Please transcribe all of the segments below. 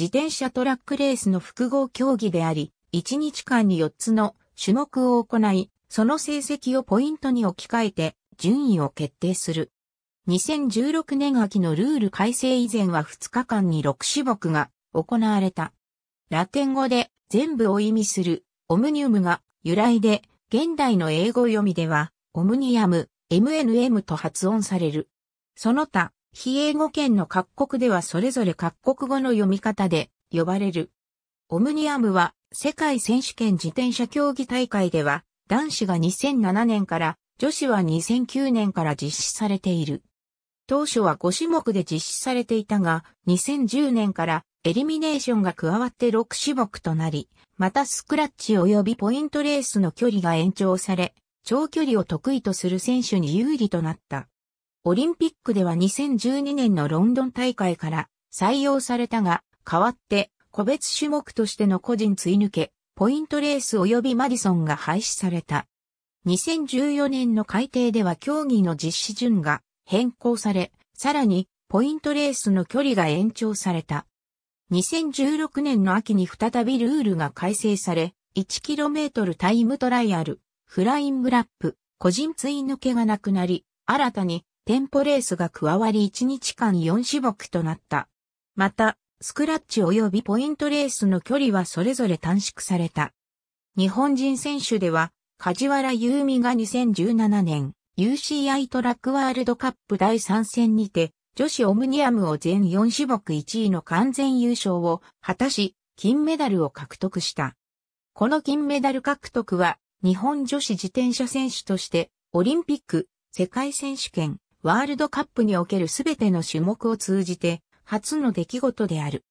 自転車トラックレースの複合競技であり、1日間に4つの種目を行い、その成績をポイントに置き換えて順位を決定する。2016年秋のルール改正以前は2日間に6種目が行われた。ラテン語で全部を意味するオムニウムが由来で現代の英語読みではオムニアム、MNM と発音される。その他非英語圏の各国ではそれぞれ各国語の読み方で呼ばれる。オムニアムは世界選手権自転車競技大会では男子が2007年から女子は2009年から実施されている。当初は5種目で実施されていたが2010年からエリミネーションが加わって6種目となり、またスクラッチ及びポイントレースの距離が延長され、長距離を得意とする選手に有利となった。オリンピックでは2012年のロンドン大会から採用されたが、代わって個別種目としての個人追抜け、ポイントレース及びマディソンが廃止された。2014年の改定では競技の実施順が変更され、さらにポイントレースの距離が延長された。2016年の秋に再びルールが改正され、1km タイムトライアル、フライングラップ、個人追抜けがなくなり、新たにテンポレースが加わり1日間4種目となった。また、スクラッチ及びポイントレースの距離はそれぞれ短縮された。日本人選手では、梶原優美が2017年 UCI トラックワールドカップ第3戦にて、女子オムニアムを全4種目1位の完全優勝を果たし、金メダルを獲得した。この金メダル獲得は、日本女子自転車選手として、オリンピック、世界選手権、ワールドカップにおけるすべての種目を通じて初の出来事である。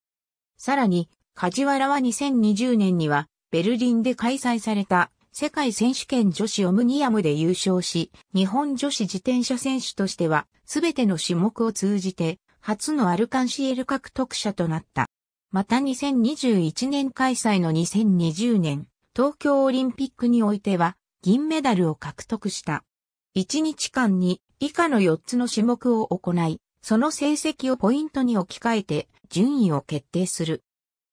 さらに、梶原は2020年にはベルリンで開催された世界選手権女子オムニアムで優勝し、日本女子自転車選手としては、すべての種目を通じて、初のアルカンシエル獲得者となった。また2021年開催の2020年、東京オリンピックにおいては、銀メダルを獲得した。1日間に以下の4つの種目を行い、その成績をポイントに置き換えて順位を決定する。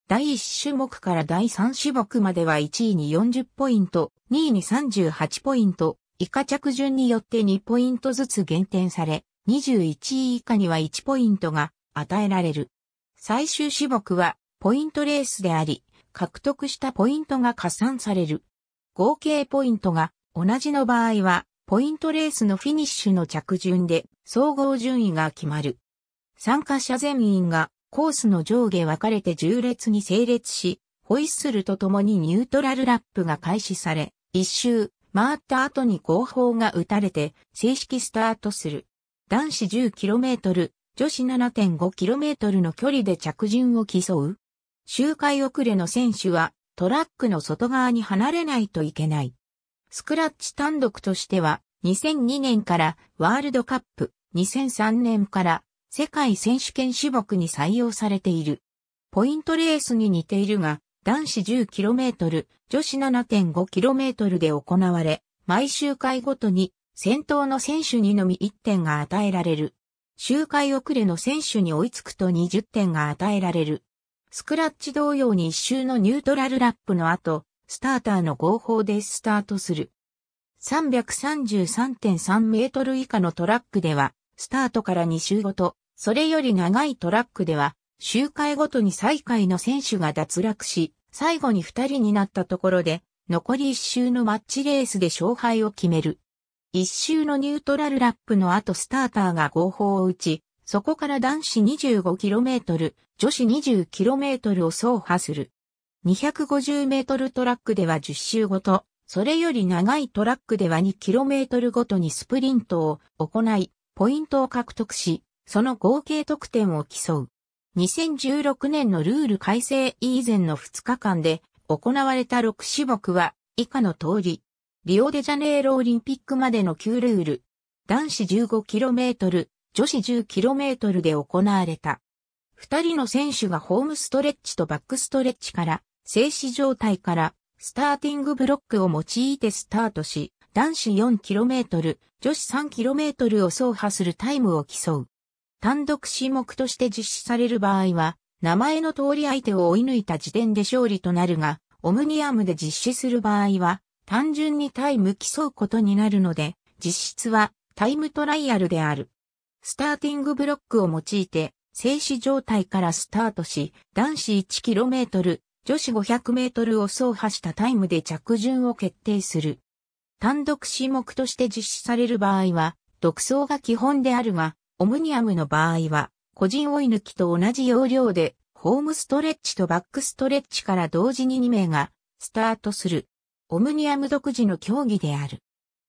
第1種目から第3種目までは1位に40ポイント、2位に38ポイント、以下着順によって2ポイントずつ減点され、21位以下には1ポイントが与えられる。最終種目はポイントレースであり、獲得したポイントが加算される。合計ポイントが同じの場合はポイントレースのフィニッシュの着順で総合順位が決まる。参加者全員がコースの上下分かれて重列に整列し、ホイッスルとともにニュートラルラップが開始され、一周回った後に後方が打たれて正式スタートする。男子 10km、女子 7.5km の距離で着順を競う。周回遅れの選手はトラックの外側に離れないといけない。スクラッチ単独としては、2002年からワールドカップ、2003年から世界選手権種目に採用されている。ポイントレースに似ているが、男子 10km、女子 7.5km で行われ、毎周回ごとに先頭の選手にのみ1点が与えられる。周回遅れの選手に追いつくと20点が与えられる。スクラッチ同様に一周のニュートラルラップの後、スターターの合法でスタートする。333.3メートル以下のトラックでは、スタートから2周ごと、それより長いトラックでは、周回ごとに最下位の選手が脱落し、最後に2人になったところで、残り1周のマッチレースで勝敗を決める。1周のニュートラルラップの後スターターが合法を打ち、そこから男子 25km、女子 20km を走破する。250メートルトラックでは10周ごと、それより長いトラックでは2トルごとにスプリントを行い、ポイントを獲得し、その合計得点を競う。2016年のルール改正以前の2日間で行われた6種目は以下の通り、リオデジャネイロオリンピックまでの9ルール、男子 15km、女子 10km で行われた。2人の選手がホームストレッチとバックストレッチから静止状態からスターティングブロックを用いてスタートし、男子 4km、女子 3km を走破するタイムを競う。単独種目として実施される場合は、名前の通り相手を追い抜いた時点で勝利となるが、オムニアムで実施する場合は、単純にタイム競うことになるので、実質はタイムトライアルである。スターティングブロックを用いて、静止状態からスタートし、男子 1km、女子500メートルを走破したタイムで着順を決定する。単独種目として実施される場合は、独走が基本であるが、オムニアムの場合は、個人追い抜きと同じ要領で、ホームストレッチとバックストレッチから同時に2名が、スタートする。オムニアム独自の競技である。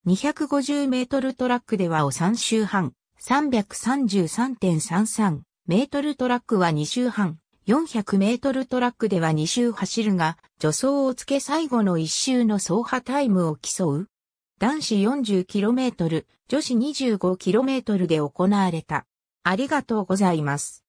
250メートルトラックではを3周半、333.33メートルトラックは2周半、400メートルトラックでは2周走るが、助走をつけ最後の1周の走破タイムを競う。男子4 0トル、女子2 5トルで行われた。ありがとうございます。